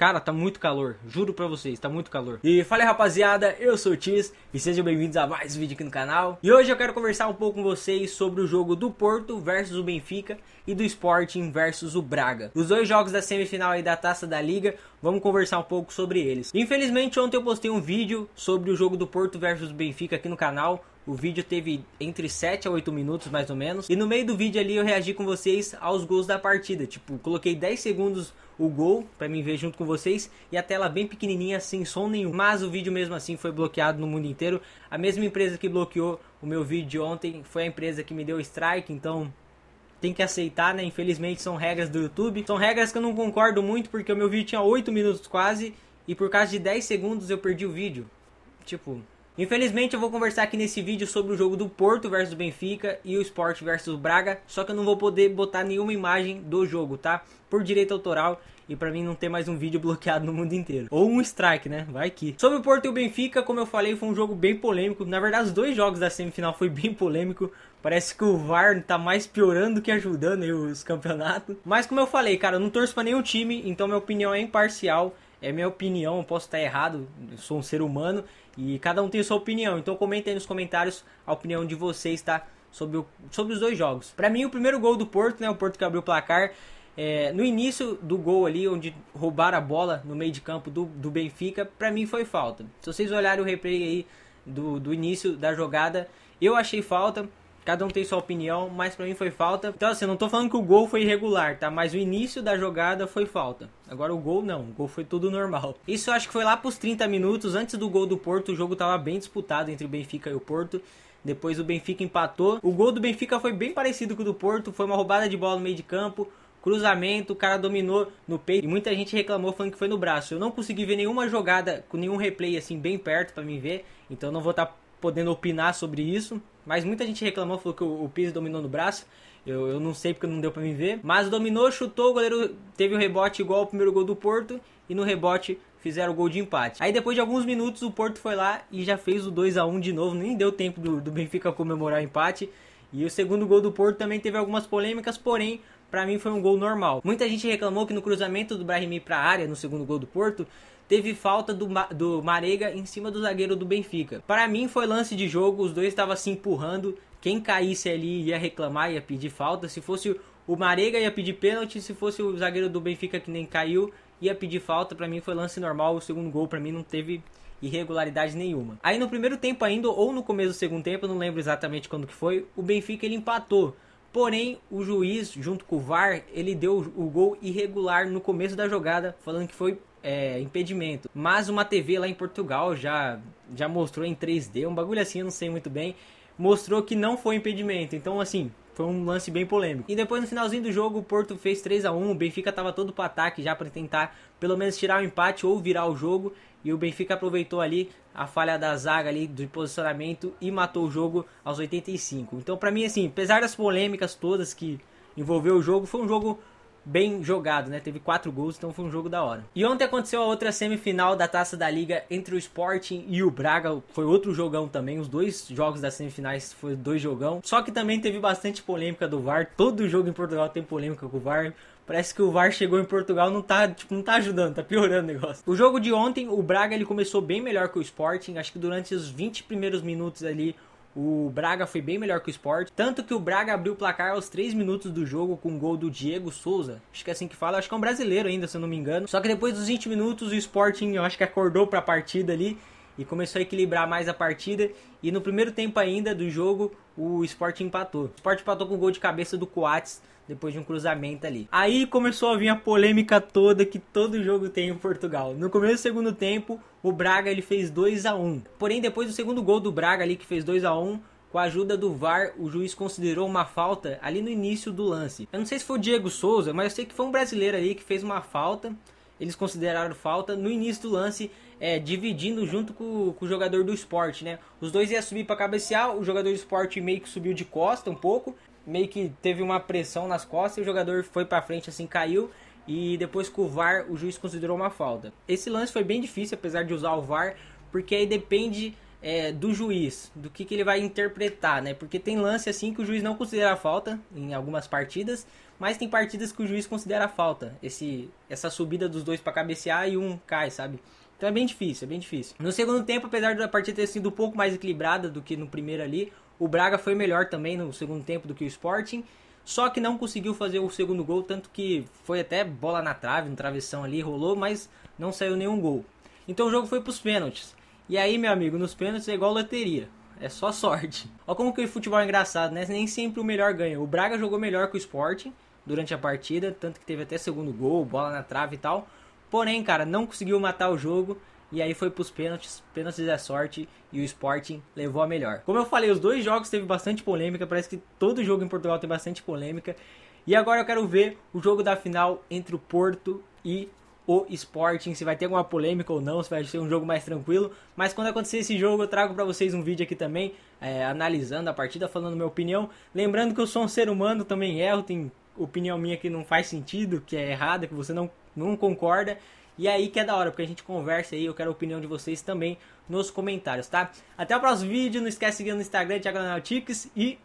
Cara, tá muito calor, juro pra vocês, tá muito calor. E fala aí, rapaziada, eu sou o Tiz e sejam bem-vindos a mais um vídeo aqui no canal. E hoje eu quero conversar um pouco com vocês sobre o jogo do Porto versus o Benfica e do Sporting versus o Braga. Os dois jogos da semifinal aí da Taça da Liga, vamos conversar um pouco sobre eles. Infelizmente ontem eu postei um vídeo sobre o jogo do Porto versus o Benfica aqui no canal, o vídeo teve entre 7 a 8 minutos, mais ou menos. E no meio do vídeo ali eu reagi com vocês aos gols da partida. Tipo, coloquei 10 segundos o gol para mim ver junto com vocês e a tela bem pequenininha sem som nenhum. Mas o vídeo mesmo assim foi bloqueado no mundo inteiro. A mesma empresa que bloqueou o meu vídeo de ontem foi a empresa que me deu strike, então tem que aceitar, né? Infelizmente são regras do YouTube. São regras que eu não concordo muito porque o meu vídeo tinha 8 minutos quase e por causa de 10 segundos eu perdi o vídeo. Tipo, Infelizmente eu vou conversar aqui nesse vídeo sobre o jogo do Porto versus Benfica e o Sport versus Braga, só que eu não vou poder botar nenhuma imagem do jogo, tá? Por direito autoral e para mim não ter mais um vídeo bloqueado no mundo inteiro. Ou um strike, né? Vai que. Sobre o Porto e o Benfica, como eu falei, foi um jogo bem polêmico. Na verdade, os dois jogos da semifinal foi bem polêmico. Parece que o VAR tá mais piorando que ajudando aí os campeonatos. Mas como eu falei, cara, eu não torço pra nenhum time, então minha opinião é imparcial. É minha opinião, posso estar errado, sou um ser humano e cada um tem sua opinião. Então comentem aí nos comentários a opinião de vocês, tá? Sobre, o, sobre os dois jogos. Para mim, o primeiro gol do Porto, né? O Porto que abriu o placar. É, no início do gol ali, onde roubaram a bola no meio de campo do, do Benfica, para mim foi falta. Se vocês olharem o replay aí do, do início da jogada, eu achei falta. Cada um tem sua opinião, mas para mim foi falta. Então, assim, não tô falando que o gol foi irregular, tá? Mas o início da jogada foi falta. Agora o gol não, o gol foi tudo normal. Isso acho que foi lá pros 30 minutos, antes do gol do Porto, o jogo tava bem disputado entre o Benfica e o Porto. Depois o Benfica empatou. O gol do Benfica foi bem parecido com o do Porto, foi uma roubada de bola no meio de campo cruzamento, o cara dominou no peito e muita gente reclamou falando que foi no braço. Eu não consegui ver nenhuma jogada com nenhum replay assim bem perto para mim ver, então não vou estar tá podendo opinar sobre isso. Mas muita gente reclamou, falou que o, o Pires dominou no braço. Eu, eu não sei porque não deu para me ver. Mas dominou, chutou, o goleiro teve o um rebote igual ao primeiro gol do Porto. E no rebote fizeram o gol de empate. Aí depois de alguns minutos o Porto foi lá e já fez o 2 a 1 de novo. Nem deu tempo do, do Benfica comemorar o empate. E o segundo gol do Porto também teve algumas polêmicas, porém para mim foi um gol normal. Muita gente reclamou que no cruzamento do Brahimi para a área, no segundo gol do Porto, teve falta do, do Marega em cima do zagueiro do Benfica. Para mim foi lance de jogo, os dois estavam se empurrando. Quem caísse ali ia reclamar, ia pedir falta. Se fosse o Marega, ia pedir pênalti. Se fosse o zagueiro do Benfica que nem caiu, ia pedir falta. Para mim foi lance normal. O segundo gol, para mim, não teve irregularidade nenhuma. Aí no primeiro tempo ainda, ou no começo do segundo tempo, não lembro exatamente quando que foi, o Benfica ele empatou. Porém, o juiz, junto com o VAR, ele deu o gol irregular no começo da jogada, falando que foi é, impedimento. Mas uma TV lá em Portugal já, já mostrou em 3D, um bagulho assim, eu não sei muito bem, mostrou que não foi impedimento. Então, assim, foi um lance bem polêmico. E depois, no finalzinho do jogo, o Porto fez 3 a 1 o Benfica estava todo para ataque já para tentar pelo menos tirar o empate ou virar o jogo. E o Benfica aproveitou ali, a falha da zaga ali de posicionamento e matou o jogo aos 85. Então, para mim, assim, apesar das polêmicas todas que envolveu o jogo, foi um jogo bem jogado, né? Teve quatro gols, então foi um jogo da hora. E ontem aconteceu a outra semifinal da Taça da Liga entre o Sporting e o Braga. Foi outro jogão também. Os dois jogos das semifinais foi dois jogão. Só que também teve bastante polêmica do VAR. Todo jogo em Portugal tem polêmica com o VAR. Parece que o VAR chegou em Portugal não tá, tipo, não tá ajudando, tá piorando o negócio. O jogo de ontem, o Braga ele começou bem melhor que o Sporting, acho que durante os 20 primeiros minutos ali o Braga foi bem melhor que o Sport. Tanto que o Braga abriu o placar aos 3 minutos do jogo com um gol do Diego Souza. Acho que é assim que fala. Acho que é um brasileiro ainda, se eu não me engano. Só que depois dos 20 minutos, o Sporting, eu acho que acordou para a partida ali e começou a equilibrar mais a partida. E no primeiro tempo ainda do jogo, o Sport empatou. O Sport empatou com o gol de cabeça do Coates depois de um cruzamento ali. Aí começou a vir a polêmica toda que todo jogo tem em Portugal. No começo do segundo tempo, o Braga ele fez 2 a 1. Porém, depois do segundo gol do Braga ali que fez 2 a 1, com a ajuda do VAR, o juiz considerou uma falta ali no início do lance. Eu não sei se foi o Diego Souza, mas eu sei que foi um brasileiro ali que fez uma falta eles consideraram falta no início do lance, é, dividindo junto com, com, o jogador do esporte, né? Os dois iam subir para cabecear, o jogador do esporte meio que subiu de costa um pouco, meio que teve uma pressão nas costas e o jogador foi para frente assim, caiu. E depois com o VAR, o juiz considerou uma falta. Esse lance foi bem difícil, apesar de usar o VAR, porque aí depende é, do juiz, do que, que ele vai interpretar, né? Porque tem lance assim que o juiz não considera falta em algumas partidas, mas tem partidas que o juiz considera falta. Esse, essa subida dos dois para cabecear e um cai, sabe? Então é bem difícil, é bem difícil. No segundo tempo, apesar da partida ter sido um pouco mais equilibrada do que no primeiro ali, o Braga foi melhor também no segundo tempo do que o Sporting. Só que não conseguiu fazer o segundo gol, tanto que foi até bola na trave, no travessão ali, rolou, mas não saiu nenhum gol. Então o jogo foi para os pênaltis. E aí, meu amigo, nos pênaltis é igual loteria. É só sorte. Olha como que o futebol é engraçado, né? Nem sempre o melhor ganha. O Braga jogou melhor que o Sporting durante a partida, tanto que teve até segundo gol, bola na trave e tal. Porém, cara, não conseguiu matar o jogo. E aí foi pros pênaltis, pênaltis é sorte e o Sporting levou a melhor. Como eu falei, os dois jogos teve bastante polêmica, parece que todo jogo em Portugal tem bastante polêmica. E agora eu quero ver o jogo da final entre o Porto e o Sporting, se vai ter alguma polêmica ou não, se vai ser um jogo mais tranquilo. Mas quando acontecer esse jogo, eu trago para vocês um vídeo aqui também, é, analisando a partida, falando minha opinião. Lembrando que eu sou um ser humano, também erro, tem opinião minha que não faz sentido, que é errada, que você não, não concorda. E aí que é da hora, porque a gente conversa aí, eu quero a opinião de vocês também nos comentários, tá? Até o próximo vídeo, não esquece de seguir no Instagram, Thiago Analytics e